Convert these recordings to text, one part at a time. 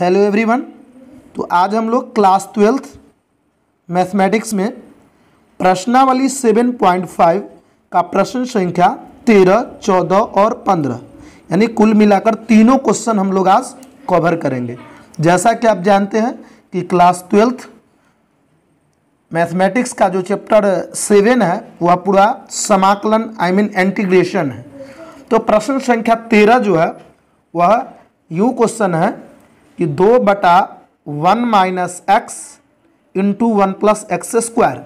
hello everyone तो आज हम लोग क्लास ट्वेल्थ मैथमेटिक्स में प्रश्नावली सेवन पॉइंट फाइव का प्रश्न संख्या तेरह चौदह और पंद्रह यानी कुल मिलाकर तीनों क्वेश्चन हम लोग आज कवर करेंगे जैसा कि आप जानते हैं कि क्लास ट्वेल्थ मैथमेटिक्स का जो चैप्टर सेवन है वह पूरा समाकलन आई मीन एंटीग्रेशन इंटीग्रेशन है तो प्रश्न संख्या तेरह जो है वह यू क्वेश्चन है कि दो बटा one minus x into one plus x square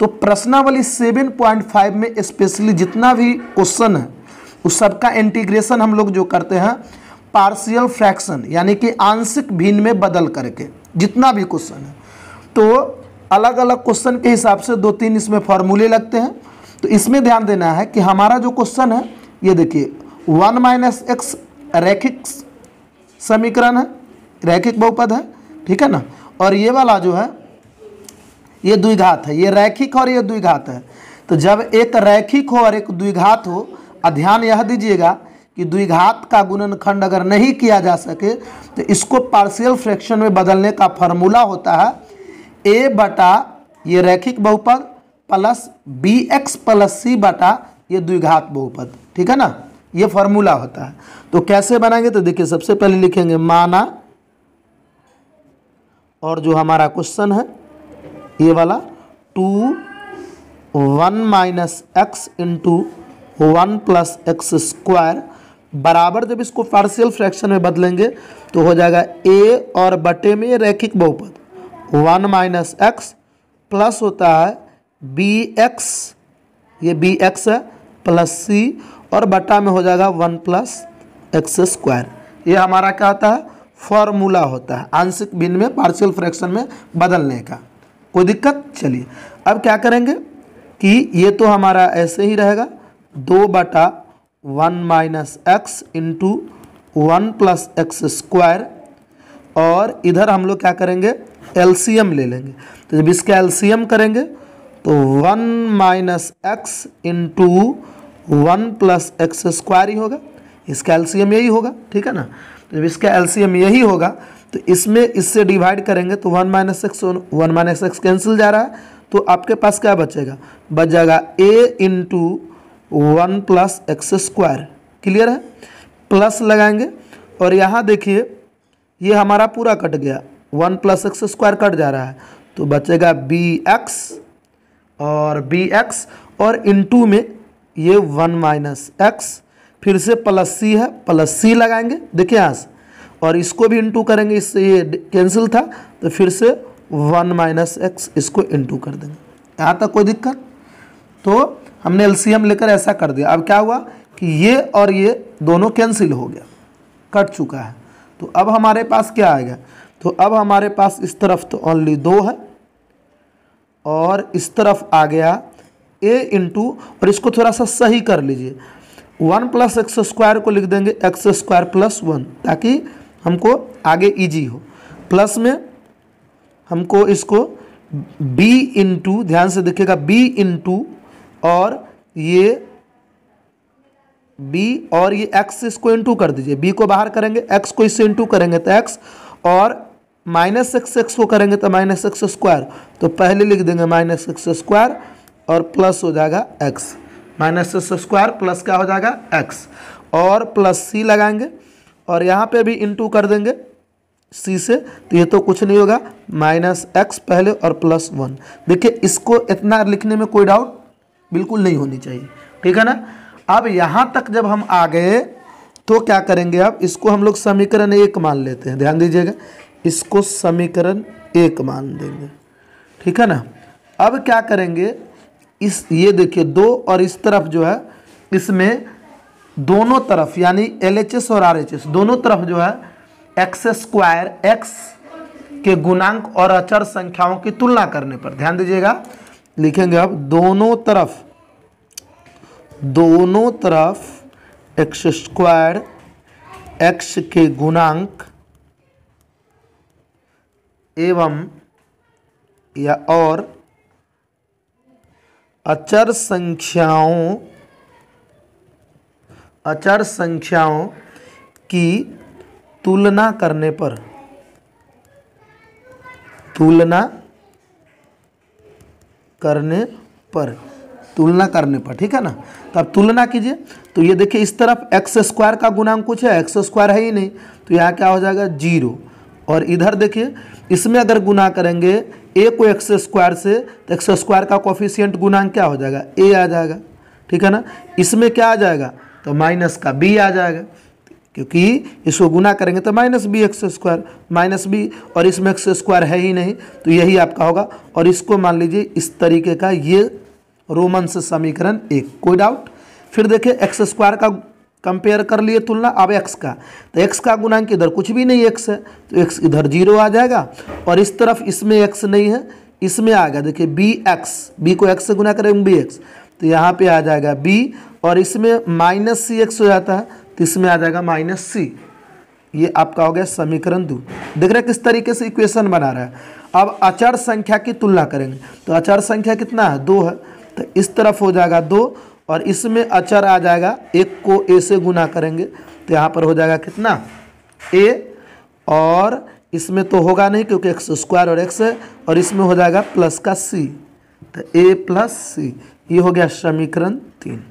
तो प्रश्नावली सेवन पॉइंट फाइव में स्पेशली जितना भी क्वेश्चन है उस सबका इंटीग्रेशन हम लोग जो करते हैं पार्शियल फ्रैक्शन यानी कि आंशिक भिन्न में बदल करके जितना भी क्वेश्चन है तो अलग अलग क्वेश्चन के हिसाब से दो तीन इसमें फॉर्मूले लगते हैं तो इसमें ध्यान देना है कि हमारा जो क्वेश्चन है ये देखिए वन माइनस एक्स रैखिक समीकरण है रैखिक बहुपद है ठीक है ना और ये वाला जो है ये द्विघात है ये रैखिक और ये द्विघात है तो जब एक रैखिक हो और एक द्विघात हो ध्यान यह दीजिएगा कि द्विघात का गुणनखंड अगर नहीं किया जा सके तो इसको पार्शियल फ्रैक्शन में बदलने का फॉर्मूला होता है ए बटा ये रैखिक बहुपद plus b x plus c बटा ये द्विघात बहुपद ठीक है ना ये फॉर्मूला होता है तो कैसे बनाएंगे तो देखिए सबसे पहले लिखेंगे माना और जो हमारा क्वेश्चन है ये वाला two one minus x into one plus x square बराबर जब इसको पार्शियल फ्रैक्शन में बदलेंगे तो हो जाएगा ए और बटे में रैखिक बहुपद वन माइनस एक्स प्लस होता है बी एक्स ये बी एक्स है प्लस सी और बटा में हो जाएगा वन प्लस एक्स स्क्वायर ये हमारा क्या होता है फॉर्मूला होता है आंशिक भिन्न में पार्शियल फ्रैक्शन में बदलने का कोई दिक्कत चलिए अब क्या करेंगे कि ये तो हमारा ऐसे ही रहेगा दो बटा one minus x into one plus x square और इधर हम लोग क्या करेंगे एलसीएम ले लेंगे तो जब इसका एलसीएम करेंगे तो one minus x into one plus x square ही होगा इसका एलसीएम यही होगा ठीक है ना जब इसका एलसीएम यही होगा तो इसमें इससे डिवाइड करेंगे तो one minus x one minus x cancel जा रहा है तो आपके पास क्या बचेगा बच जाएगा a into one plus x square clear है प्लस लगाएंगे और यहाँ देखिए ये हमारा पूरा कट गया one plus x square cut जा रहा है तो बचेगा बी एक्स और बी एक्स और इंटू में ये वन माइनस एक्स फिर से प्लस सी है प्लस सी लगाएंगे देखिए यहाँ से और इसको भी इंटू करेंगे इससे ये कैंसिल था तो फिर से वन माइनस एक्स इसको इंटू कर देंगे यहाँ तक कोई दिक्कत तो हमने एम लेकर ऐसा कर दिया अब क्या हुआ कि ये और ये दोनों कैंसिल हो गया कट चुका है तो अब हमारे पास क्या आएगा तो अब हमारे पास इस तरफ तो ओनली दो है और इस तरफ आ गया ए इंटू और इसको थोड़ा सा सही कर लीजिए वन प्लस एक्स स्क्वायर को लिख देंगे एक्स स्क्वायर प्लस वन ताकि हमको आगे इजी हो प्लस में हमको इसको b इंटू ध्यान से देखिएगा b इंटू और ये b और ये x इसको इंटू कर दीजिए b को बाहर करेंगे x को इससे इंटू करेंगे तो x और माइनस एक्स एक्स को करेंगे तो माइनस एक्स स्क्वायर तो पहले लिख देंगे माइनस एक्स स्क्वायर और प्लस हो जाएगा एक्स माइनस स्क्वायर प्लस क्या हो जाएगा एक्स और प्लस सी लगाएंगे और यहाँ पे भी इंटू कर देंगे सी से तो ये तो कुछ नहीं होगा माइनस एक्स पहले और प्लस वन देखिए इसको इतना लिखने में कोई डाउट बिल्कुल नहीं होनी चाहिए ठीक है ना अब यहाँ तक जब हम आ गए तो क्या करेंगे अब इसको हम लोग समीकरण एक मान लेते हैं ध्यान दीजिएगा इसको समीकरण एक मान देंगे ठीक है ना अब क्या करेंगे इस ये देखिए दो और इस तरफ जो है इसमें दोनों तरफ यानी एल और आर दोनों तरफ जो है एक्स स्क्वायर एक्स के गुणांक और अचर संख्याओं की तुलना करने पर ध्यान दीजिएगा लिखेंगे अब दोनों तरफ दोनों तरफ एक्स स्क्वायर एक्स के गुणांक एवं या और अचर संख्याओं अचर संख्याओं की तुलना करने पर तुलना करने पर तुलना करने पर ठीक है ना तो आप तुलना कीजिए तो ये देखिए इस तरफ एक्स स्क्वायर का गुणांक कुछ है एक्स स्क्वायर है ही नहीं तो यहाँ क्या हो जाएगा जीरो और इधर देखिए इसमें अगर गुना करेंगे ए को एक्स स्क्वायर से तो एक्स स्क्वायर का कॉफिशियंट गुणांक क्या हो जाएगा ए आ जाएगा ठीक है ना इसमें क्या आ जाएगा तो माइनस का बी आ जाएगा क्योंकि इसको गुना करेंगे तो minus b x square minus b और इसमें एक्स स्क्वायर है ही नहीं तो यही आपका होगा और इसको मान लीजिए इस तरीके का ये रोमन समीकरण एक कोई डाउट फिर देखिए एक्स स्क्वायर का कंपेयर कर लिए तुलना अब एक्स का तो एक्स का गुणांक इधर कुछ भी नहीं एक्स है तो एक्स इधर जीरो आ जाएगा और इस तरफ इसमें एक्स नहीं है इसमें आ गया देखिए बी एक्स बी को एक्स से गुना करेंगे बी एक्स तो यहाँ पे आ जाएगा बी और इसमें माइनस सी एक्स हो जाता है तो इसमें आ जाएगा माइनस सी ये आपका हो गया समीकरण दो देख रहे किस तरीके से इक्वेशन बना रहा है अब अचर संख्या की तुलना करेंगे तो अचर संख्या कितना है दो है तो इस तरफ हो जाएगा दो और इसमें अचर आ जाएगा एक को ए से गुना करेंगे तो यहाँ पर हो जाएगा कितना ए और इसमें तो होगा नहीं क्योंकि एक्स स्क्वायर और एक्स है और इसमें हो जाएगा प्लस का सी तो ए प्लस सी ये हो गया समीकरण तीन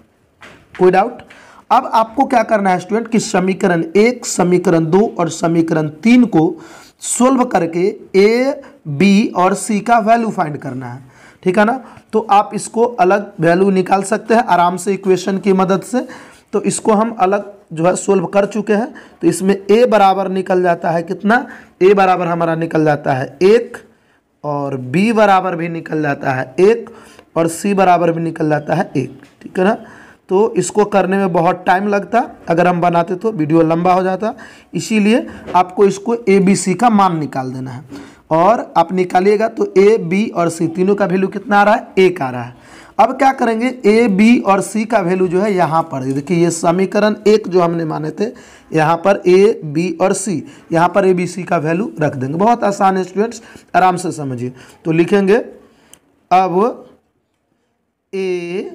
कोई डाउट अब आपको क्या करना है स्टूडेंट कि समीकरण एक समीकरण दो और समीकरण तीन को सोल्व करके ए बी और सी का वैल्यू फाइंड करना है ठीक है ना तो आप इसको अलग वैल्यू निकाल सकते हैं आराम से इक्वेशन की मदद से तो इसको हम अलग जो है सोल्व कर चुके हैं तो इसमें ए बराबर निकल जाता है कितना ए बराबर हमारा निकल जाता है एक और बी बराबर भी निकल जाता है एक और सी बराबर भी निकल जाता है एक ठीक है ना तो इसको करने में बहुत टाइम लगता अगर हम बनाते तो वीडियो लंबा हो जाता इसीलिए आपको इसको ए बी सी का मान निकाल देना है और आप निकालिएगा तो ए बी और सी तीनों का वैल्यू कितना आ रहा है एक आ रहा है अब क्या करेंगे ए बी और सी का वैल्यू जो है यहाँ पर देखिए ये समीकरण एक जो हमने माने थे यहाँ पर ए बी और सी यहाँ पर ए बी सी का वैल्यू रख देंगे बहुत आसान है स्टूडेंट्स आराम से समझिए तो लिखेंगे अब ए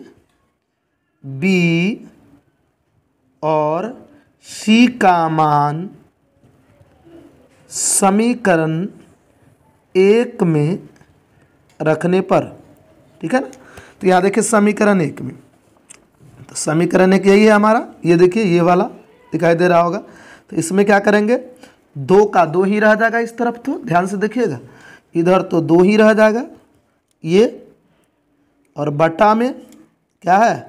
बी और सी का मान समीकरण एक में रखने पर ठीक है ना तो यहाँ देखिए समीकरण एक में तो समीकरण एक यही है हमारा ये देखिए ये वाला दिखाई दे रहा होगा तो इसमें क्या करेंगे दो का दो ही रह जाएगा इस तरफ तो ध्यान से देखिएगा इधर तो दो ही रह जाएगा ये और बटा में क्या है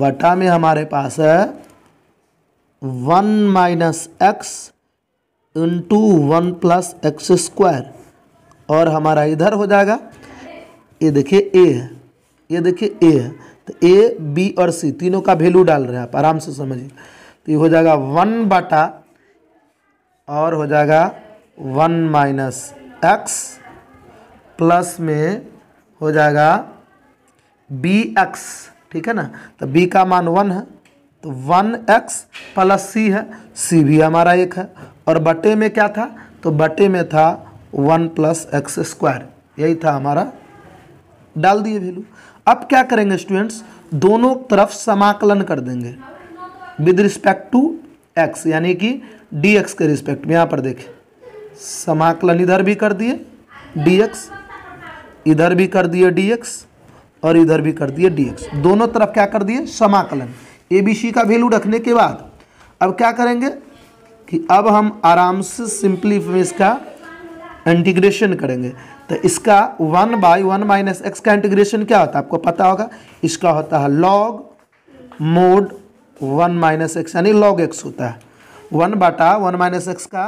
बटा में हमारे पास है one minus x into one plus x square और हमारा इधर हो जाएगा ये देखिए ए है ये देखिए ए है तो ए बी और सी तीनों का वैल्यू डाल रहे हैं आप आराम से समझिए तो ये हो जाएगा वन बटा और हो जाएगा वन माइनस एक्स प्लस में हो जाएगा बी एक्स ठीक है ना तो बी का मान वन है तो वन एक्स प्लस सी है सी भी हमारा एक है और बटे में क्या था तो बटे में था वन प्लस एक्स स्क्वायर यही था हमारा डाल दिए वैल्यू अब क्या करेंगे स्टूडेंट्स दोनों तरफ समाकलन कर देंगे विद रिस्पेक्ट टू एक्स यानी कि डी एक्स के रिस्पेक्ट में यहाँ पर देखें समाकलन इधर भी कर दिए डी एक्स इधर भी कर दिए डी एक्स और इधर भी कर दिए डी एक्स दोनों तरफ क्या कर दिए समाकलन ए बी सी का वैल्यू रखने के बाद अब क्या करेंगे कि अब हम आराम से सिंपली फिर इसका इंटीग्रेशन करेंगे तो इसका one by one minus x का इंटीग्रेशन क्या होता है आपको पता होगा इसका होता है log mod one minus x यानी लॉग एक्स होता है वन बाटा वन माइनस एक्स का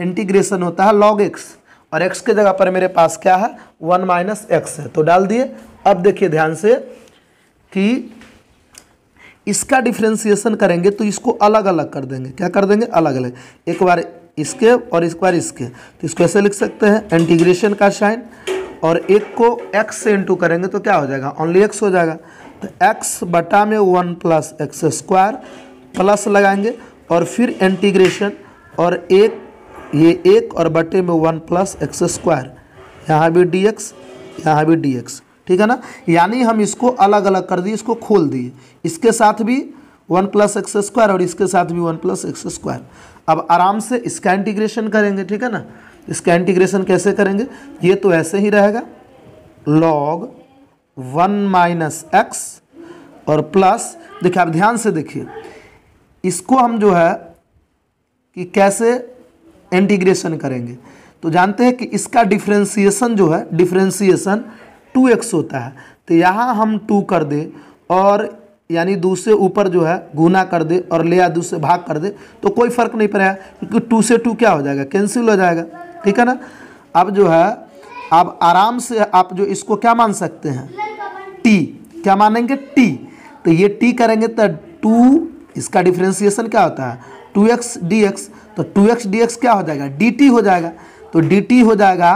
इंटीग्रेशन होता है लॉग एक्स और एक्स के जगह पर मेरे पास क्या है वन माइनस एक्स है तो डाल दिए अब देखिए ध्यान से कि इसका डिफ्रेंसिएशन करेंगे तो इसको अलग अलग कर देंगे क्या कर देंगे अलग अलग एक बार इसके और एक बार इसके तो इसको ऐसे लिख सकते हैं इंटीग्रेशन का साइन और एक को x से इंटू करेंगे तो क्या हो जाएगा ओनली x हो जाएगा तो x बटा में one plus x square plus लगाएंगे और फिर इंटीग्रेशन और एक ये एक और बटे में वन प्लस एक्स स्क्वायर यहाँ भी डी एक्स यहाँ भी डी एक्स ठीक है ना यानी हम इसको अलग अलग कर दिए इसको खोल दिए इसके साथ भी वन प्लस एक्स स्क्वायर और इसके साथ भी वन प्लस एक्स स्क्वायर अब आराम से इसका इंटीग्रेशन करेंगे ठीक है ना इसका इंटीग्रेशन कैसे करेंगे ये तो ऐसे ही रहेगा लॉग वन माइनस एक्स और प्लस देखिए आप ध्यान से देखिए इसको हम जो है कि कैसे इंटीग्रेशन करेंगे तो जानते हैं कि इसका डिफ्रेंसिएशन जो है डिफ्रेंसिएशन टू एक्स होता है तो यहाँ हम टू कर दे और यानी दूसरे ऊपर जो है गुना कर दे और ले या दूसरे भाग कर दे तो कोई फर्क नहीं पड़ेगा क्योंकि टू से टू क्या हो जाएगा कैंसिल हो जाएगा ठीक है ना अब जो है आप आराम से आप जो इसको क्या मान सकते हैं टी क्या मानेंगे टी तो ये टी करेंगे तो टू इसका डिफ्रेंसिएशन क्या होता है टू एक्स डी एक्स तो टू एक्स डी एक्स क्या हो जाएगा डी टी हो जाएगा तो डी टी हो जाएगा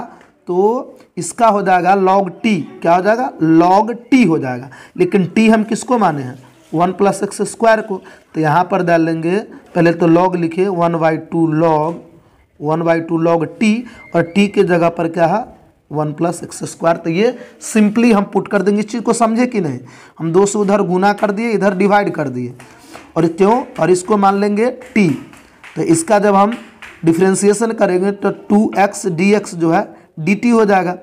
तो इसका हो जाएगा लॉग टी क्या हो जाएगा लॉग टी हो जाएगा लेकिन टी हम किसको माने हैं वन प्लस एक्स स्क्वायर को तो यहाँ पर डाल लेंगे पहले तो लॉग लिखे one by two log one by two log t और टी के जगह पर क्या है वन प्लस एक्स स्क्वायर तो ये सिंपली हम पुट कर देंगे इस चीज़ को समझे कि नहीं हम दो से उधर गुना कर दिए इधर डिवाइड कर दिए और क्यों और इसको मान लेंगे टी तो इसका जब हम डिफ्रेंसिएशन करेंगे तो टू एक्स डी एक्स जो है डी हो जाएगा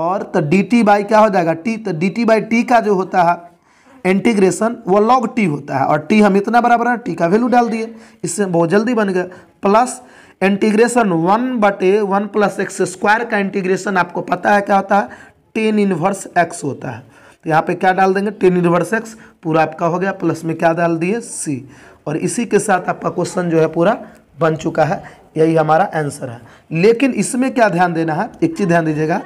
और तो डी टी बाई क्या हो जाएगा टी तो डी टी बाई टी का जो होता है इंटीग्रेशन वो लॉग टी होता है और टी हम इतना बराबर है टी का वैल्यू डाल दिए इससे बहुत जल्दी बन गया प्लस इंटीग्रेशन वन बटे वन प्लस एक्स स्क्वायर का इंटीग्रेशन आपको पता है क्या होता है टेन इनवर्स एक्स होता है तो यहाँ पे क्या डाल देंगे टेन इनवर्स एक्स पूरा आपका हो गया प्लस में क्या डाल दिए सी और इसी के साथ आपका क्वेश्चन जो है पूरा बन चुका है यही हमारा आंसर है लेकिन इसमें क्या ध्यान देना है एक चीज़ ध्यान दीजिएगा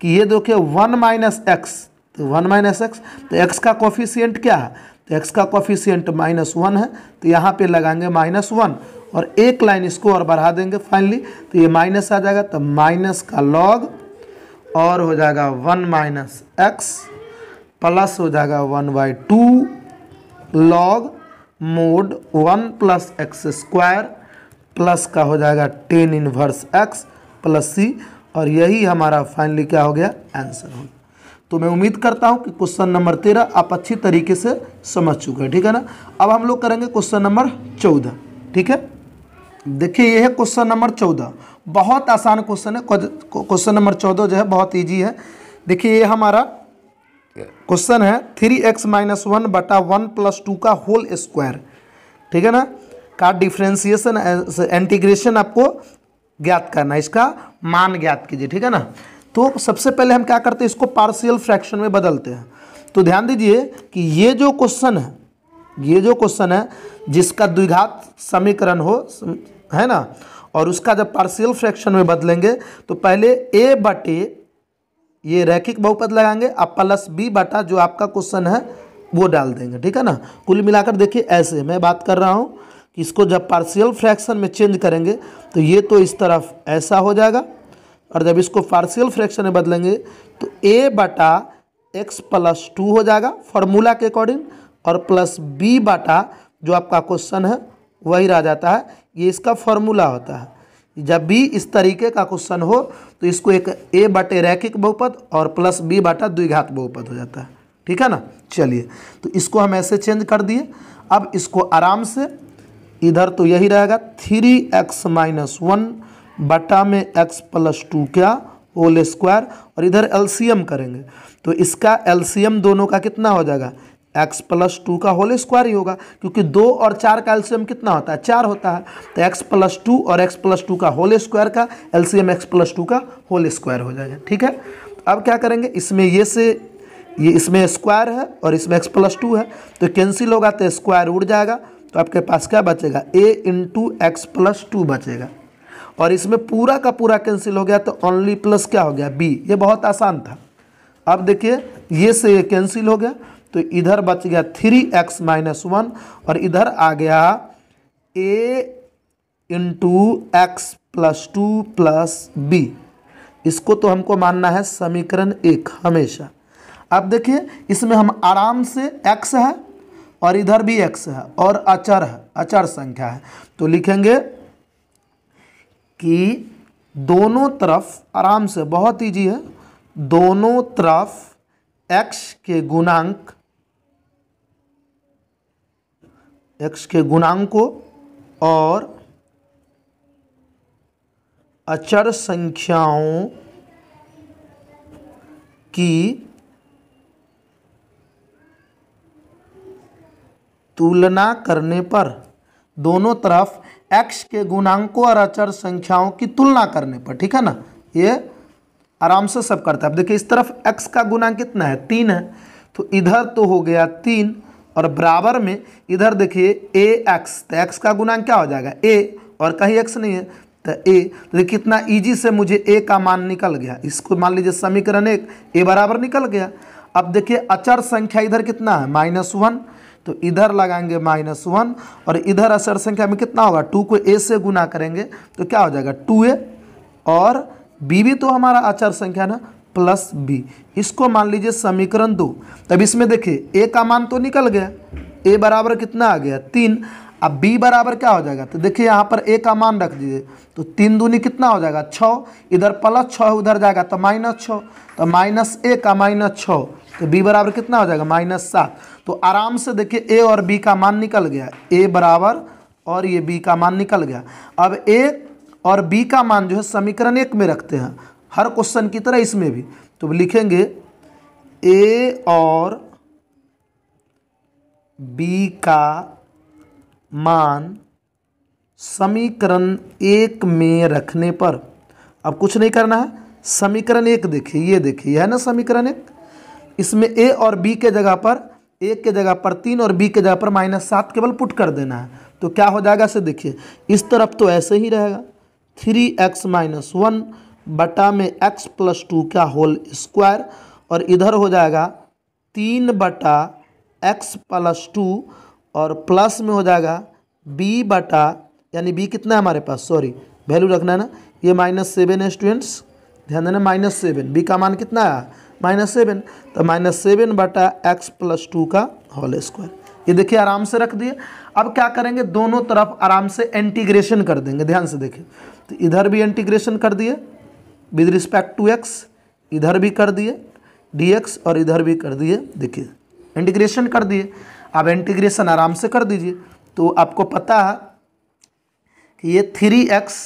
कि ये देखिए वन माइनस एक्स तो वन माइनस एक्स तो एक्स का कॉफिशियंट क्या है तो एक्स का कॉफिशियंट माइनस वन है तो यहाँ पे लगाएंगे माइनस वन और एक लाइन इसको और बढ़ा देंगे फाइनली तो ये माइनस आ जाएगा तो माइनस का लॉग और हो जाएगा वन माइनस एक्स प्लस हो जाएगा one by two log mod one plus x square plus का हो जाएगा tan inverse x plus c और यही हमारा फाइनली क्या हो गया आंसर हो गया तो मैं उम्मीद करता हूँ कि क्वेश्चन नंबर तेरह आप अच्छी तरीके से समझ चुके हैं ठीक है ना अब हम लोग करेंगे क्वेश्चन नंबर चौदह ठीक है देखिए ये है क्वेश्चन नंबर चौदह बहुत आसान क्वेश्चन है क्वेश्चन नंबर चौदह जो है बहुत ईजी है देखिए ये हमारा क्वेश्चन है थ्री एक्स माइनस वन बटा वन प्लस टू का होल स्क्वायर ठीक है ना का डिफ्रेंसिएशन इंटीग्रेशन आपको ज्ञात करना है इसका मान ज्ञात कीजिए ठीक है ना तो सबसे पहले हम क्या करते हैं इसको पार्शियल फ्रैक्शन में बदलते हैं तो ध्यान दीजिए कि ये जो क्वेश्चन है ये जो क्वेश्चन है जिसका द्विघात समीकरण हो है ना और उसका जब पार्शियल फ्रैक्शन में बदलेंगे तो पहले ए बटे ये रैखिक बहुपद लगाएंगे और प्लस बी बटा जो आपका क्वेश्चन है वो डाल देंगे ठीक है ना कुल मिलाकर देखिए ऐसे मैं बात कर रहा हूँ कि इसको जब पार्शियल फ्रैक्शन में चेंज करेंगे तो ये तो इस तरफ ऐसा हो जाएगा और जब इसको पार्शियल फ्रैक्शन में बदलेंगे तो ए बटा एक्स प्लस टू हो जाएगा फॉर्मूला के अकॉर्डिंग और प्लस बी बाटा जो आपका क्वेश्चन है वही रह जाता है ये इसका फॉर्मूला होता है जब भी इस तरीके का क्वेश्चन हो तो इसको एक ए बाटे रैखिक बहुपद और प्लस बी बाटा द्विघात बहुपद हो जाता है ठीक है ना चलिए तो इसको हम ऐसे चेंज कर दिए अब इसको आराम से इधर तो यही रहेगा थ्री एक्स माइनस वन बटा में एक्स प्लस टू क्या होल स्क्वायर और इधर एलसीएम करेंगे तो इसका एलसीएम दोनों का कितना हो जाएगा एक्स प्लस टू का होल स्क्वायर ही होगा क्योंकि दो और चार का एल्सियम कितना होता है चार होता है तो एक्स प्लस टू और एक्स प्लस टू का होल स्क्वायर का एल्सियम एक्स प्लस टू का होल स्क्वायर हो जाएगा ठीक है अब क्या करेंगे इसमें ये से ये इसमें स्क्वायर है और इसमें एक्स प्लस टू है तो कैंसिल होगा तो स्क्वायर उड़ जाएगा तो आपके पास क्या बचेगा a into x plus two बचेगा और इसमें पूरा का पूरा कैंसिल हो गया तो ओनली प्लस क्या हो गया बी ये बहुत आसान था अब देखिए ये से ये कैंसिल हो गया तो इधर बच गया थ्री एक्स माइनस वन और इधर आ गया a into x plus two plus b इसको तो हमको मानना है समीकरण एक हमेशा अब देखिए इसमें हम आराम से x है और इधर भी एक्स है और अचर है अचर संख्या है तो लिखेंगे कि दोनों तरफ आराम से बहुत ईजी है दोनों तरफ एक्स के गुणांक एक्स के गुणांकों और अचर संख्याओं की तुलना करने पर दोनों तरफ एक्स के गुणांकों और अचर संख्याओं की तुलना करने पर ठीक है ना ये आराम से सब करता है अब देखिए इस तरफ एक्स का गुणांक कितना है तीन है तो इधर तो हो गया तीन और बराबर में इधर देखिए ए एक्स तो एक्स का गुणांक क्या हो जाएगा ए और कहीं एक्स नहीं है तो ए तो देखिए कितना ईजी से मुझे ए का मान निकल गया इसको मान लीजिए समीकरण एक ए बराबर निकल गया अब देखिए अचर संख्या इधर कितना है माइनस वन तो इधर लगाएंगे माइनस वन और इधर असर संख्या में कितना होगा टू को ए से गुना करेंगे तो क्या हो जाएगा टू ए और बी भी तो हमारा अचर संख्या ना प्लस बी इसको मान लीजिए समीकरण दो तब इसमें देखिए ए का मान तो निकल गया ए बराबर कितना आ गया तीन अब बी बराबर क्या हो जाएगा तो देखिए यहाँ पर ए का मान रख दीजिए तो तीन दूनी कितना हो जाएगा छः इधर प्लस छः उधर जाएगा तो माइनस छः तो माइनस ए का माइनस छः तो बी बराबर कितना हो जाएगा माइनस सात तो आराम से देखिए ए और बी का मान निकल गया ए बराबर और ये बी का मान निकल गया अब ए और बी का मान जो है समीकरण एक में रखते हैं हर क्वेश्चन की तरह इसमें भी तो लिखेंगे ए और बी का मान समीकरण एक में रखने पर अब कुछ नहीं करना है समीकरण एक देखिए ये देखिए है ना समीकरण एक इसमें ए और बी के जगह पर एक के जगह पर तीन और बी के जगह पर माइनस सात केवल पुट कर देना है तो क्या हो जाएगा इसे देखिए इस तरफ तो ऐसे ही रहेगा थ्री एक्स माइनस वन बटा में एक्स प्लस टू का होल स्क्वायर और इधर हो जाएगा तीन बटा एक्स प्लस टू और प्लस में हो जाएगा बी बटा यानी बी कितना है हमारे पास सॉरी वैल्यू रखना है ना ये माइनस सेवन है स्टूडेंट्स ध्यान देना माइनस सेवन बी का मान कितना है माइनस सेवन तो माइनस सेवन बटा एक्स प्लस टू का होल स्क्वायर ये देखिए आराम से रख दिए अब क्या करेंगे दोनों तरफ आराम से इंटीग्रेशन कर देंगे ध्यान से देखिए तो इधर भी इंटीग्रेशन कर दिए विद रिस्पेक्ट टू एक्स इधर भी कर दिए एक्स और इधर भी कर दिए देखिए इंटीग्रेशन कर दिए अब इंटीग्रेशन आराम से कर दीजिए तो आपको पता है कि ये थ्री एक्स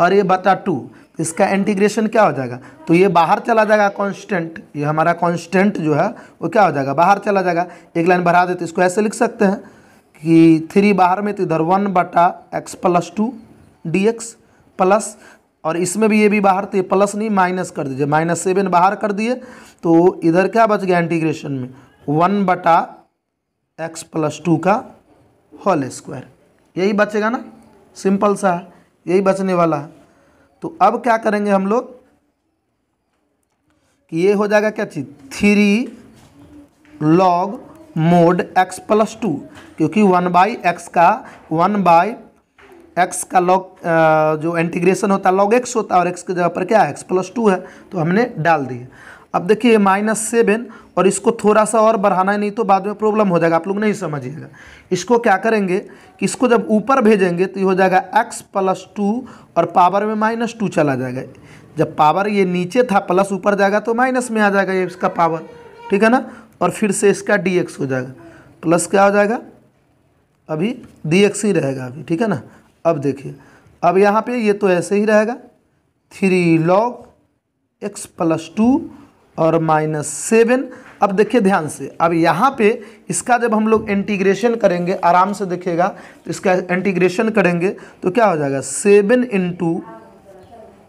और ये बटा टू इसका इंटीग्रेशन क्या हो जाएगा तो ये बाहर चला जाएगा कांस्टेंट ये हमारा कांस्टेंट जो है वो क्या हो जाएगा बाहर चला जाएगा एक लाइन बढ़ा देते इसको ऐसे लिख सकते हैं कि थ्री बाहर में तो इधर वन बटा x plus two d x plus और इसमें भी ये भी बाहर थे तो प्लस नहीं माइनस कर दीजिए माइनस सेवन बाहर कर दिए तो इधर क्या बच गया इंटीग्रेशन में वन बटा एक्स प्लस टू का होल स्क्वायर यही बचेगा ना सिंपल सा है यही बचने वाला है तो अब क्या करेंगे हम लोग कि ये हो जाएगा क्या चीज़ three log mod x plus two क्योंकि वन बाई एक्स का वन बाई एक्स का लॉग जो इंटीग्रेशन होता है लॉग एक्स होता है और एक्स की जगह पर क्या है एक्स प्लस टू है तो हमने डाल दिए अब देखिए माइनस सेवन और इसको थोड़ा सा और बढ़ाना है नहीं तो बाद में प्रॉब्लम हो जाएगा आप लोग नहीं समझिएगा इसको क्या करेंगे कि इसको जब ऊपर भेजेंगे तो ये हो जाएगा x प्लस टू और पावर में माइनस टू चला जाएगा जब पावर ये नीचे था प्लस ऊपर जाएगा तो माइनस में आ जाएगा ये इसका पावर ठीक है ना और फिर से इसका डी हो जाएगा प्लस क्या हो जाएगा अभी डी ही रहेगा अभी ठीक है ना अब देखिए अब यहाँ पर ये तो ऐसे ही रहेगा three log x plus two और माइनस सेवन अब देखिए ध्यान से अब यहाँ पे इसका जब हम लोग इंटीग्रेशन करेंगे आराम से देखिएगा तो इसका इंटीग्रेशन करेंगे तो क्या हो जाएगा सेवन इंटू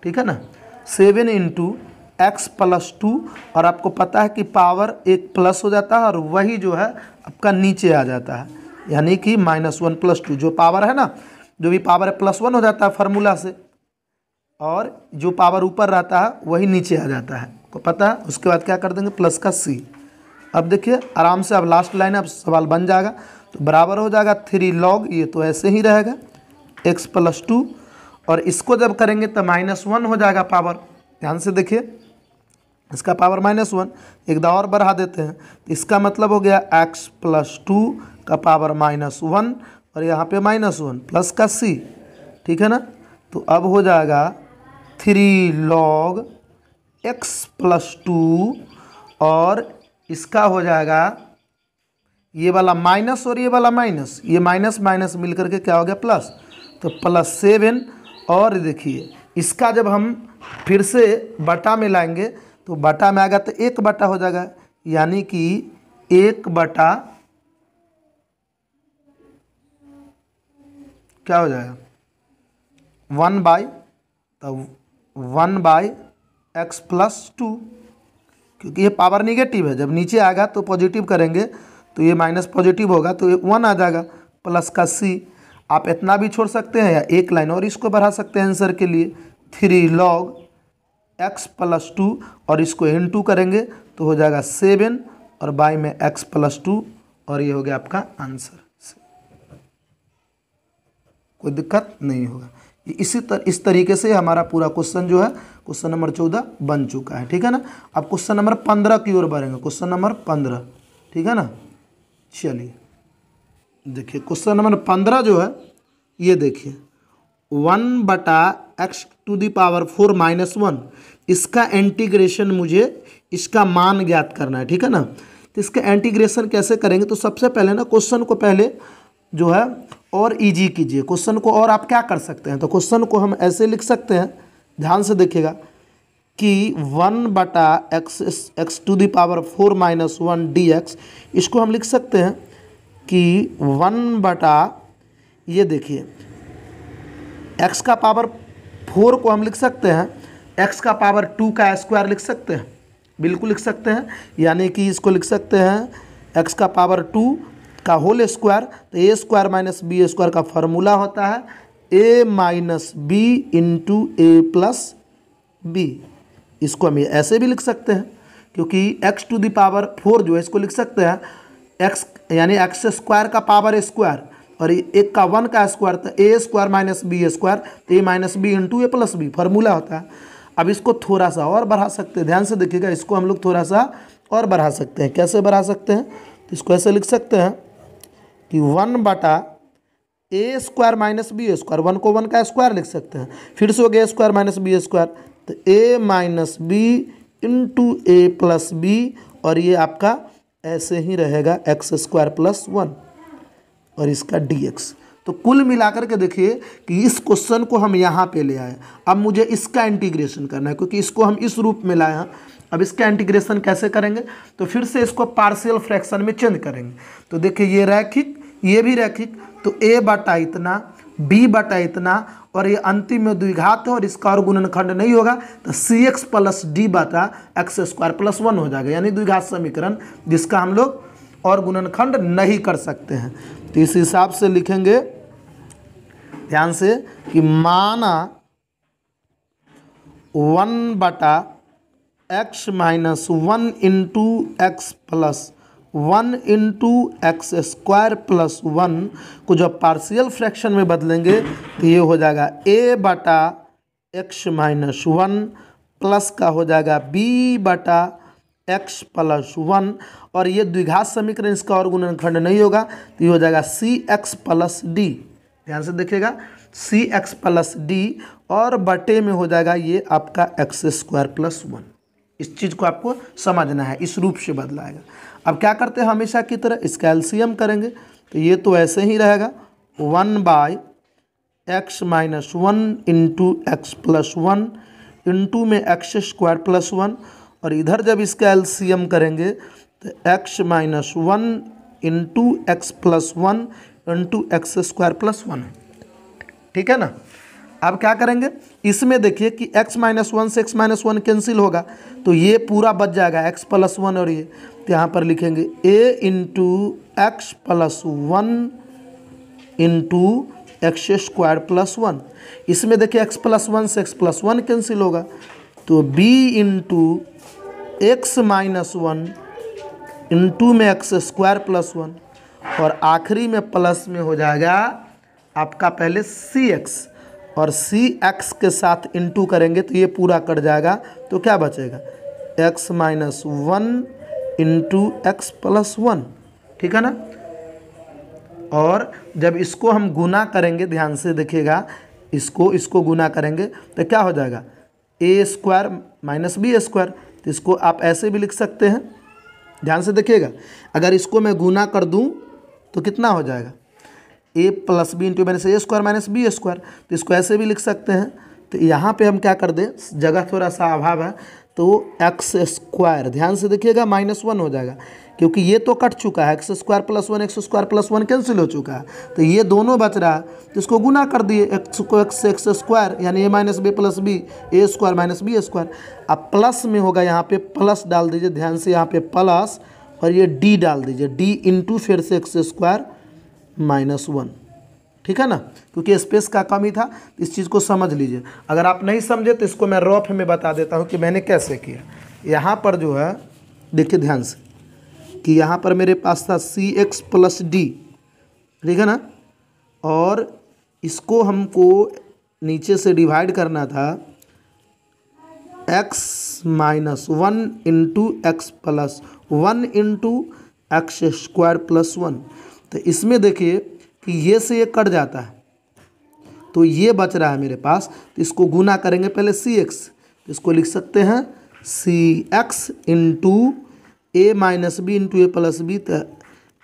ठीक है ना seven into x plus two और आपको पता है कि पावर एक प्लस हो जाता है और वही जो है आपका नीचे आ जाता है यानी कि माइनस वन प्लस टू जो पावर है ना जो भी पावर है प्लस वन हो जाता है फार्मूला से और जो पावर ऊपर रहता है वही नीचे आ जाता है को पता है उसके बाद क्या कर देंगे प्लस का सी अब देखिए आराम से अब लास्ट लाइन है अब सवाल बन जाएगा तो बराबर हो जाएगा थ्री लॉग ये तो ऐसे ही रहेगा एक्स प्लस टू और इसको जब करेंगे तो माइनस वन हो जाएगा पावर ध्यान से देखिए इसका पावर माइनस वन एक दफ़ा और बढ़ा देते हैं तो इसका मतलब हो गया एक्स प्लस टू का पावर माइनस वन और यहाँ पे माइनस वन प्लस का सी ठीक है ना तो अब हो जाएगा three log x plus two और इसका हो जाएगा ये वाला माइनस और ये वाला माइनस ये माइनस माइनस मिलकर के क्या हो गया प्लस तो प्लस सेवन और देखिए इसका जब हम फिर से बटा में लाएंगे तो बटा में आएगा तो एक बटा हो जाएगा यानी कि एक बटा क्या हो जाएगा वन बाय तो one by x plus two क्योंकि ये पावर निगेटिव है जब नीचे आएगा तो पॉजिटिव करेंगे तो ये माइनस पॉजिटिव होगा तो ये वन आ जाएगा प्लस का सी आप इतना भी छोड़ सकते हैं या एक लाइन और इसको बढ़ा सकते हैं आंसर के लिए three log x plus two और इसको इन टू करेंगे तो हो जाएगा सेवन और बाई में एक्स प्लस टू और ये हो गया आपका आंसर कोई दिक्कत नहीं होगा इसी तर, इस तरीके से हमारा पूरा क्वेश्चन जो है क्वेश्चन नंबर चौदह बन चुका है ठीक है ना अब क्वेश्चन नंबर पंद्रह की ओर बढ़ेंगे क्वेश्चन नंबर पंद्रह ठीक है ना चलिए देखिए क्वेश्चन नंबर पंद्रह जो है ये देखिए वन बटा x to the power four minus one इसका इंटीग्रेशन मुझे इसका मान ज्ञात करना है ठीक है ना तो इसका इंटीग्रेशन कैसे करेंगे तो सबसे पहले ना क्वेश्चन को पहले जो है और इजी e कीजिए क्वेश्चन को और आप क्या कर सकते हैं तो क्वेश्चन को हम ऐसे लिख सकते हैं ध्यान से देखिएगा कि वन बटा x x to the power four minus one d x इसको हम लिख सकते हैं कि वन बटा ये देखिए एक्स का पावर फोर को हम लिख सकते हैं एक्स का पावर टू का स्क्वायर लिख सकते हैं बिल्कुल लिख सकते हैं यानी कि इसको लिख सकते हैं एक्स का पावर टू का होल स्क्वायर तो a square minus b square का फॉर्मूला होता है a minus b into a plus b इसको हम ऐसे भी लिख सकते हैं क्योंकि एक्स टू दावर फोर जो है इसको लिख सकते हैं एक्स यानी एक्स स्क्वायर का पावर स्क्वायर और एक का वन का स्क्वायर तो a square minus b square तो a minus b into a plus b formula होता है अब इसको थोड़ा सा और बढ़ा सकते हैं ध्यान से देखिएगा इसको हम लोग थोड़ा सा और बढ़ा सकते हैं कैसे बढ़ा सकते हैं तो इसको ऐसे लिख सकते हैं कि वन बटा a square minus b square one को वन का स्क्वायर लिख सकते हैं फिर से हो गया स्क्वायर माइनस बी स्क्वायर तो a minus b into a plus b और ये आपका ऐसे ही रहेगा एक्स स्क्वायर प्लस वन और इसका डी एक्स तो कुल मिलाकर के देखिए कि इस क्वेश्चन को हम यहाँ पे ले आए अब मुझे इसका इंटीग्रेशन करना है क्योंकि इसको हम इस रूप में लाए हैं अब इसका इंटीग्रेशन कैसे करेंगे तो फिर से इसको पार्शियल फ्रैक्शन में चेंज करेंगे तो देखिए ये रैखिक ये भी रैखिक तो ए बटा इतना बी बटा इतना और ये अंतिम में द्विघात है और इसका और गुणनखंड नहीं होगा तो सी एक्स प्लस डी बटा एक्स स्क्वायर प्लस वन हो जाएगा यानी द्विघात समीकरण जिसका हम लोग और गुणनखंड नहीं कर सकते हैं तो इस हिसाब से लिखेंगे ध्यान से कि माना वन बटा x minus one into x plus one into x square plus one को जब पार्शियल फ्रैक्शन में बदलेंगे तो ये हो जाएगा ए बटा एक्स माइनस वन प्लस का हो जाएगा बी बटा एक्स प्लस वन और ये द्विघात समीकरण इसका और गुणनखंड नहीं होगा तो ये हो जाएगा सी एक्स प्लस डी ध्यान से देखिएगा सी एक्स प्लस डी और बटे में हो जाएगा ये आपका एक्स स्क्वायर प्लस वन इस चीज़ को आपको समझना है इस रूप से बदलाएगा अब क्या करते हैं हमेशा की तरह इस कैल्शियम करेंगे तो ये तो ऐसे ही रहेगा one by x minus one into x plus one into में एक्स स्क्वायर प्लस वन और इधर जब इसका एल्सीयम करेंगे तो x minus one into x plus one into x square plus one ठीक है ना अब क्या करेंगे इसमें देखिए कि x माइनस वन से x माइनस वन कैंसिल होगा तो ये पूरा बच जाएगा x प्लस वन और ये तो यहाँ पर लिखेंगे a into x plus one into x square plus one इसमें देखिए x प्लस वन से x प्लस वन कैंसिल होगा तो b into x minus one into में एक्स स्क्वायर प्लस वन और आखिरी में प्लस में हो जाएगा आपका पहले सी एक्स और सी एक्स के साथ इंटू करेंगे तो ये पूरा कट जाएगा तो क्या बचेगा x minus one into x plus one ठीक है ना और जब इसको हम गुना करेंगे ध्यान से देखिएगा इसको इसको गुना करेंगे तो क्या हो जाएगा a square minus b square तो इसको आप ऐसे भी लिख सकते हैं ध्यान से देखिएगा अगर इसको मैं गुना कर दूं तो कितना हो जाएगा ए plus b into minus a square minus b square तो इसको ऐसे भी लिख सकते हैं तो यहाँ पे हम क्या कर दें जगह थोड़ा सा अभाव है तो एक्स स्क्वायर ध्यान से देखिएगा माइनस वन हो जाएगा क्योंकि ये तो कट चुका है x square plus one x square plus one cancel हो चुका है तो ये दोनों बच रहा है तो इसको गुना कर दिए एक्स को एक्स एक्स स्क्वायर यानी a minus b plus b a square minus b square अब प्लस में होगा यहाँ पे प्लस डाल दीजिए ध्यान से यहाँ पे प्लस और ये डी डाल दीजिए डी इंटू फिर से एक्स स्क्वायर माइनस वन ठीक है ना क्योंकि स्पेस का कमी था इस चीज़ को समझ लीजिए अगर आप नहीं समझे तो इसको मैं रॉफ में बता देता हूँ कि मैंने कैसे किया यहाँ पर जो है देखिए ध्यान से कि यहाँ पर मेरे पास था सी एक्स प्लस डी ठीक है ना और इसको हमको नीचे से डिवाइड करना था x minus one into x plus one into x square plus one तो इसमें देखिए कि ये से ये कट जाता है तो ये बच रहा है मेरे पास तो इसको गुना करेंगे पहले सी एक्स तो इसको लिख सकते हैं c x into a minus b into a plus b तो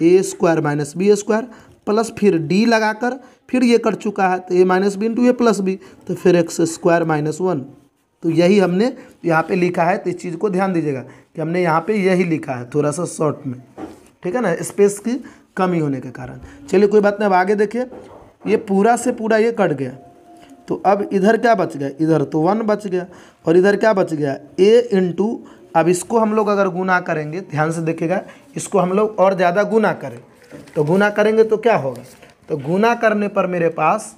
a square minus b square plus फिर डी लगाकर फिर ये कट चुका है तो a minus b into a plus b तो फिर एक्स स्क्वायर माइनस वन तो यही हमने यहाँ पे लिखा है तो इस चीज़ को ध्यान दीजिएगा कि हमने यहाँ पे यही लिखा है थोड़ा सा शॉर्ट में ठीक है ना स्पेस की कमी होने के कारण चलिए कोई बात नहीं अब आगे देखिए ये पूरा से पूरा ये कट गया तो अब इधर क्या बच गया इधर तो वन बच गया और इधर क्या बच गया ए इंटू अब इसको हम लोग अगर गुना करेंगे ध्यान से देखिएगा इसको हम लोग और ज़्यादा गुना करें तो गुना करेंगे तो क्या होगा तो गुना करने पर मेरे पास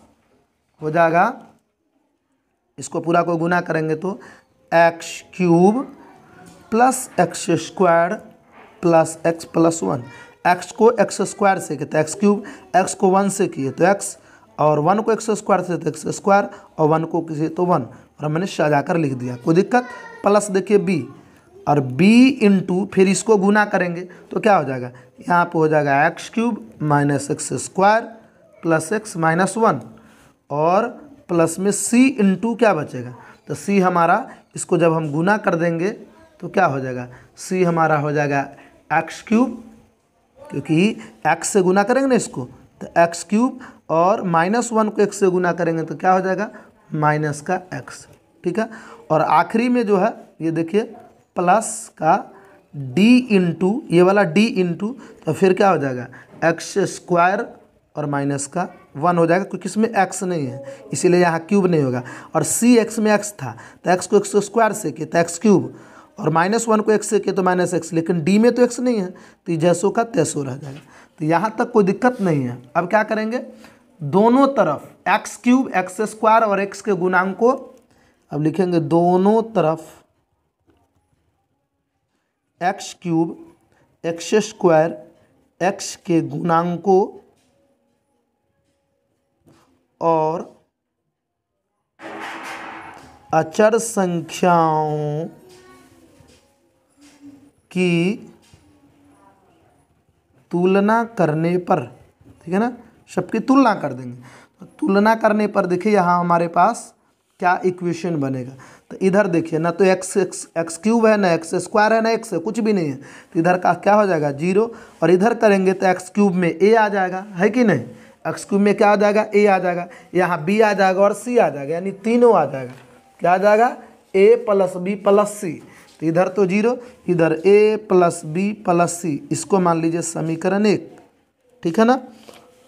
हो जाएगा इसको पूरा को गुना करेंगे तो x cube plus x square plus x plus one x को एक्स स्क्वायर से किए तो एक्स क्यूब एक्स को वन से किए तो एक्स और वन को एक्स स्क्वायर से तो एक्स स्क्वायर और वन को किसी तो वन और मैंने सजा कर लिख दिया कोई दिक्कत प्लस देखिए बी और इन इंटू फिर इसको गुना करेंगे तो क्या हो जाएगा यहाँ पर हो जाएगा x cube minus x square plus x minus one और प्लस में सी इंटू क्या बचेगा तो सी हमारा इसको जब हम गुना कर देंगे तो क्या हो जाएगा सी हमारा हो जाएगा एक्स क्यूब क्योंकि एक्स से गुना करेंगे ना इसको तो एक्स क्यूब और माइनस वन को x से गुना करेंगे तो क्या हो जाएगा माइनस का एक्स ठीक है और आखिरी में जो है ये देखिए प्लस का डी इंटू ये वाला डी इंटू तो फिर क्या हो जाएगा एक्स स्क्वायर और माइनस का वन हो जाएगा क्योंकि इसमें एक्स नहीं है इसीलिए यहाँ क्यूब नहीं होगा और सी एक्स में एक्स था तो एक्स को एक्स स्क्वायर से किया तो एक्स क्यूब और माइनस वन को एक्स से किया तो माइनस एक्स लेकिन डी में तो एक्स नहीं है तो जैसो का तैसो रह जाएगा तो यहाँ तक कोई दिक्कत नहीं है अब क्या करेंगे दोनों तरफ एक्स क्यूब एक्स स्क्वायर और एक्स के गुणांक को अब लिखेंगे दोनों तरफ x cube x square x के गुणांको और अचर संख्याओं की तुलना करने पर ठीक है ना शब्द की तुलना कर देंगे तो तुलना करने पर देखिए यहाँ हमारे पास क्या इक्वेशन बनेगा तो इधर देखिए ना तो एक्स एक्स एक्स क्यूब है ना एक्स स्क्वायर है ना एक्स है कुछ भी नहीं है तो इधर का क्या हो जाएगा जीरो और इधर करेंगे तो एक्स क्यूब में ए आ जाएगा है कि नहीं एक्स क्यूब में क्या आ जाएगा ए आ जाएगा यहाँ बी आ जाएगा और सी आ जाएगा यानी तीनों आ जाएगा क्या आ जाएगा ए प्लस बी प्लस सी तो इधर तो जीरो इधर a plus b plus c इसको मान लीजिए समीकरण एक ठीक है ना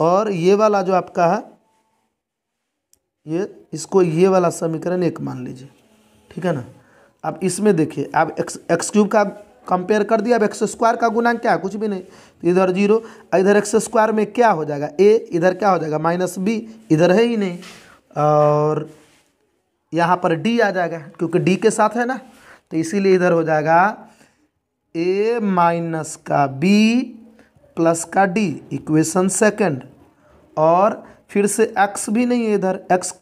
और ये वाला जो आपका है ये इसको ये वाला समीकरण एक मान लीजिए ठीक है ना अब इसमें देखिए अब एक्स एक्स क्यूब का कंपेयर कर दिया अब एक्स स्क्वायर का गुणांक क्या है कुछ भी नहीं तो इधर जीरो इधर एक्स स्क्वायर में क्या हो जाएगा ए इधर क्या हो जाएगा माइनस बी इधर है ही नहीं और यहाँ पर डी आ जाएगा क्योंकि डी के साथ है ना तो इसीलिए इधर हो जाएगा ए माइनस का बी प्लस का डी इक्वेशन सेकंड और फिर से एक्स भी नहीं है इधर एक्स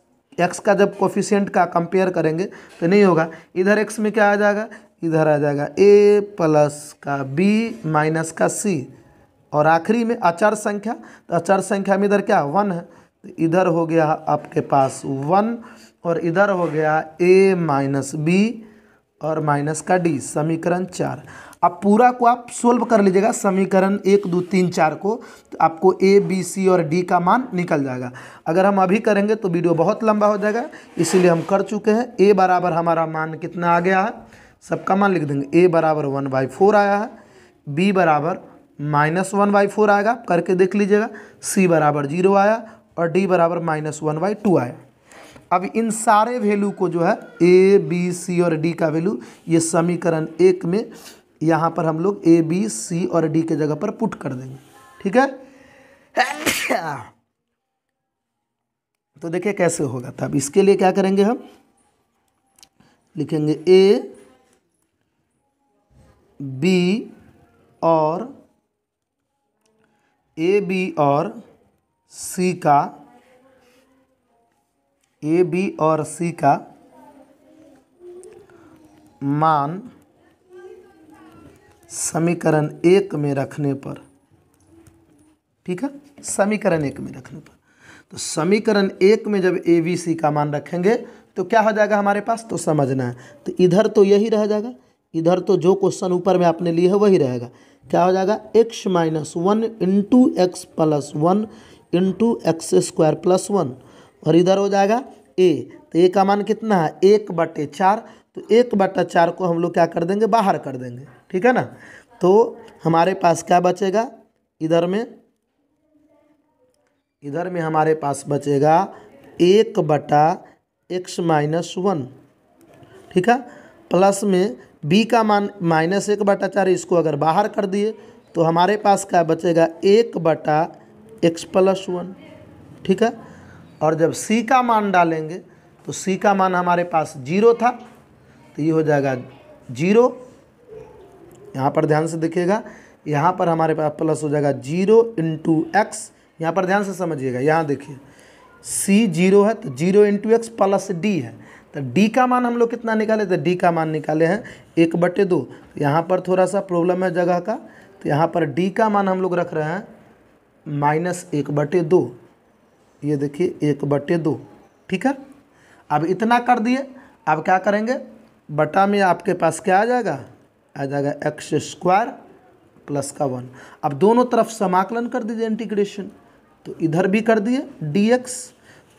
एक्स का जब कोफिशियंट का कंपेयर करेंगे तो नहीं होगा इधर एक्स में क्या आ जाएगा इधर आ जाएगा ए प्लस का बी माइनस का सी और आखिरी में अचार संख्या तो अचार संख्या में इधर क्या वन है तो इधर हो गया आपके पास वन और इधर हो गया ए माइनस बी और माइनस का डी समीकरण चार अब पूरा को आप सोल्व कर लीजिएगा समीकरण एक दो तीन चार को तो आपको ए बी सी और डी का मान निकल जाएगा अगर हम अभी करेंगे तो वीडियो बहुत लंबा हो जाएगा इसीलिए हम कर चुके हैं ए बराबर हमारा मान कितना आ गया है सबका मान लिख देंगे ए बराबर वन बाई फोर आया है बी बराबर माइनस वन बाई फोर आएगा करके देख लीजिएगा सी बराबर जीरो आया और डी बराबर माइनस वन बाई टू आया अब इन सारे वैल्यू को जो है ए बी सी और डी का वैल्यू ये समीकरण एक में यहाँ पर हम लोग ए बी सी और डी के जगह पर पुट कर देंगे ठीक है तो देखिए कैसे होगा तब इसके लिए क्या करेंगे हम लिखेंगे ए बी और ए बी और सी का ए बी और सी का मान समीकरण एक में रखने पर ठीक है समीकरण एक में रखने पर तो समीकरण एक में जब ए बी सी का मान रखेंगे तो क्या हो जाएगा हमारे पास तो समझना है तो इधर तो यही रह जाएगा इधर तो जो क्वेश्चन ऊपर में आपने लिए है वही रहेगा क्या हो जाएगा x minus one into x plus one into x square plus one और इधर हो जाएगा ए तो ए का मान कितना है एक बटे चार तो एक बटा चार को हम लोग क्या कर देंगे बाहर कर देंगे ठीक है ना तो हमारे पास क्या बचेगा इधर में इधर में हमारे पास बचेगा एक बटा एक्स माइनस वन ठीक है प्लस में बी का मान माइनस एक बटा चार इसको अगर बाहर कर दिए तो हमारे पास क्या बचेगा एक बटा एक्स प्लस वन ठीक है और जब सी का मान डालेंगे तो सी का मान हमारे पास जीरो था तो ये हो जाएगा जीरो यहाँ पर ध्यान से देखिएगा यहाँ पर हमारे पास प्लस हो जाएगा जीरो इंटू एक्स यहाँ पर ध्यान से समझिएगा यहाँ देखिए सी जीरो है तो zero into x plus d है तो डी का मान हम लोग कितना निकाले तो डी का मान निकाले हैं एक बटे दो यहाँ पर थोड़ा सा प्रॉब्लम है जगह का तो यहाँ पर डी का मान हम लोग रख रहे हैं माइनस एक बटे दो ये देखिए एक बटे दो ठीक है अब इतना कर दिए अब क्या करेंगे बटा में आपके पास क्या आ जाएगा आ जाएगा एक्स स्क्वायर प्लस का वन अब दोनों तरफ समाकलन कर दीजिए इंटीग्रेशन तो इधर भी कर दिए dx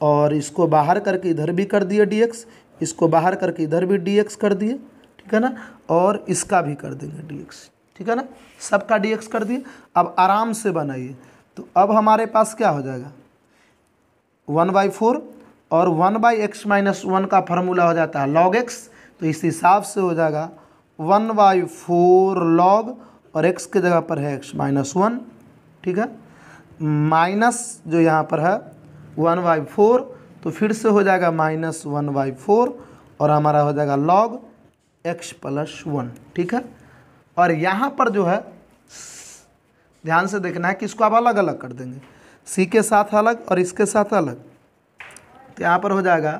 और इसको बाहर करके इधर भी कर दिए dx इसको बाहर करके इधर भी dx कर दिए ठीक है ना और इसका भी कर देंगे dx ठीक है ना सबका dx कर दिए अब आराम से बनाइए तो अब हमारे पास क्या हो जाएगा वन बाई फोर और one by x minus one का फार्मूला हो जाता है लॉग एक्स तो इस हिसाब से हो जाएगा वन बाई फोर लॉग और एक्स की जगह पर है एक्स माइनस वन ठीक है माइनस जो यहाँ पर है वन बाई फोर तो फिर से हो जाएगा माइनस वन बाई फोर और हमारा हो जाएगा लॉग एक्स प्लस वन ठीक है और यहाँ पर जो है ध्यान से देखना है कि इसको आप अलग अलग कर देंगे सी के साथ अलग और इसके साथ अलग तो यहाँ पर हो जाएगा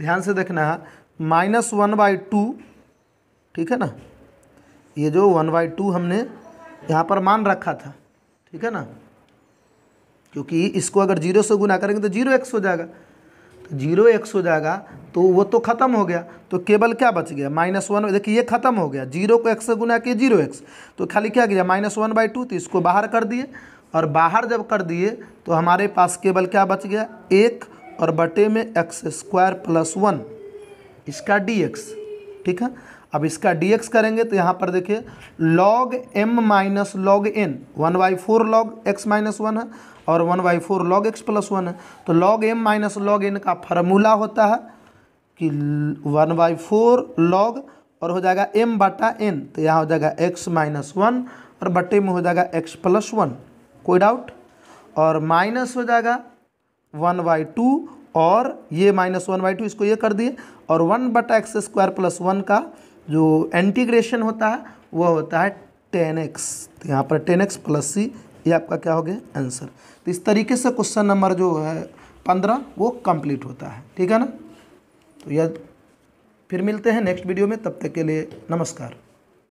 ध्यान से देखना है माइनस वन बाई टू ठीक है ना ये जो वन बाई टू हमने यहाँ पर मान रखा था ठीक है ना क्योंकि इसको अगर जीरो से गुना करेंगे तो जीरो एक्स हो जाएगा तो जीरो एक्स हो जाएगा तो वो तो खत्म हो गया तो केवल क्या बच गया माइनस वन देखिए ये खत्म हो गया जीरो को एक्स से गुना किया जीरो एक्स तो खाली क्या गया माइनस वन बाई टू तो इसको बाहर कर दिए और बाहर जब कर दिए तो हमारे पास केवल क्या बच गया एक और बटे में एक्स स्क्वायर प्लस वन इसका डी एक्स ठीक है अब इसका डी एक्स करेंगे तो यहाँ पर देखिए log m minus log n one by four log x minus one है और one by four log x plus one है तो log m minus log n का फार्मूला होता है कि वन बाई फोर लॉग और हो जाएगा एम बटा एन तो यहाँ हो जाएगा एक्स माइनस वन और बटे में हो जाएगा एक्स प्लस वन कोई डाउट और माइनस हो जाएगा वन बाई टू और ये माइनस वन बाई टू इसको ये कर दिए और वन बट एक्स स्क्वायर प्लस वन का जो इंटीग्रेशन होता है वह होता है टेन एक्स तो यहाँ पर टेन एक्स प्लस सी ये आपका क्या हो गया आंसर तो इस तरीके से क्वेश्चन नंबर जो है पंद्रह वो कंप्लीट होता है ठीक है ना तो यह फिर मिलते हैं नेक्स्ट वीडियो में तब तक के लिए नमस्कार